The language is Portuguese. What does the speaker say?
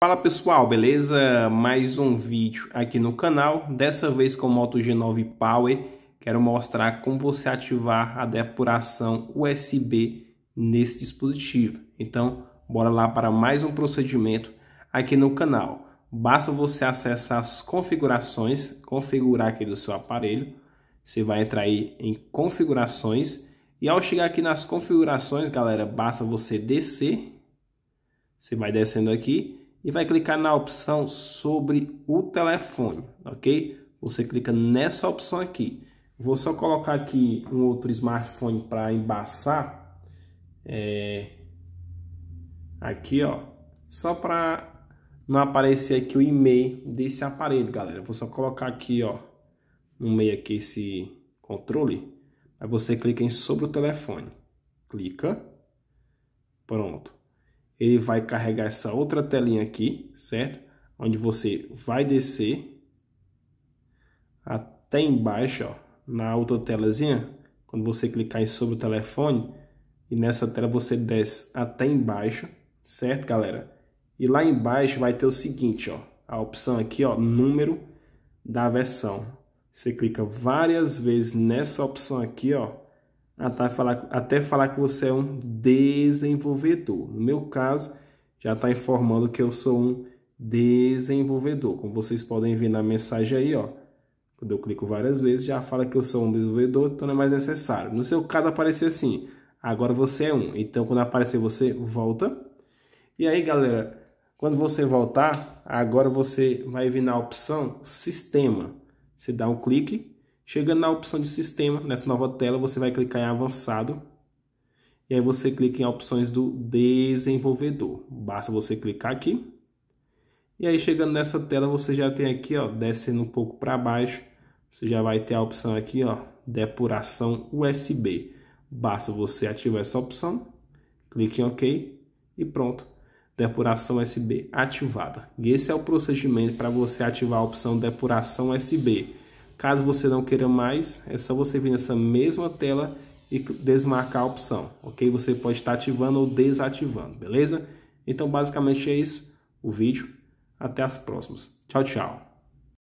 Fala pessoal, beleza? Mais um vídeo aqui no canal, dessa vez com o Moto G9 Power. Quero mostrar como você ativar a depuração USB nesse dispositivo. Então, bora lá para mais um procedimento aqui no canal. Basta você acessar as configurações, configurar aqui do seu aparelho. Você vai entrar aí em configurações e ao chegar aqui nas configurações, galera, basta você descer. Você vai descendo aqui e vai clicar na opção sobre o telefone, ok? Você clica nessa opção aqui. Vou só colocar aqui um outro smartphone para embaçar. É... Aqui, ó. Só para não aparecer aqui o e-mail desse aparelho, galera. Vou só colocar aqui, ó. No meio aqui esse controle. Aí você clica em sobre o telefone. Clica. Pronto ele vai carregar essa outra telinha aqui, certo? Onde você vai descer até embaixo, ó, na outra telazinha, quando você clicar em sobre o telefone, e nessa tela você desce até embaixo, certo, galera? E lá embaixo vai ter o seguinte, ó, a opção aqui, ó, número da versão. Você clica várias vezes nessa opção aqui, ó, até falar, até falar que você é um desenvolvedor. No meu caso, já está informando que eu sou um desenvolvedor. Como vocês podem ver na mensagem aí, ó. Quando eu clico várias vezes, já fala que eu sou um desenvolvedor, então não é mais necessário. No seu caso, aparecer assim, agora você é um. Então, quando aparecer você, volta. E aí, galera, quando você voltar, agora você vai vir na opção Sistema. Você dá um clique Chegando na opção de sistema, nessa nova tela, você vai clicar em avançado. E aí você clica em opções do desenvolvedor. Basta você clicar aqui. E aí chegando nessa tela, você já tem aqui, ó, descendo um pouco para baixo, você já vai ter a opção aqui, ó, depuração USB. Basta você ativar essa opção, clique em OK e pronto. Depuração USB ativada. E esse é o procedimento para você ativar a opção depuração USB. Caso você não queira mais, é só você vir nessa mesma tela e desmarcar a opção, ok? Você pode estar ativando ou desativando, beleza? Então, basicamente é isso o vídeo. Até as próximas. Tchau, tchau.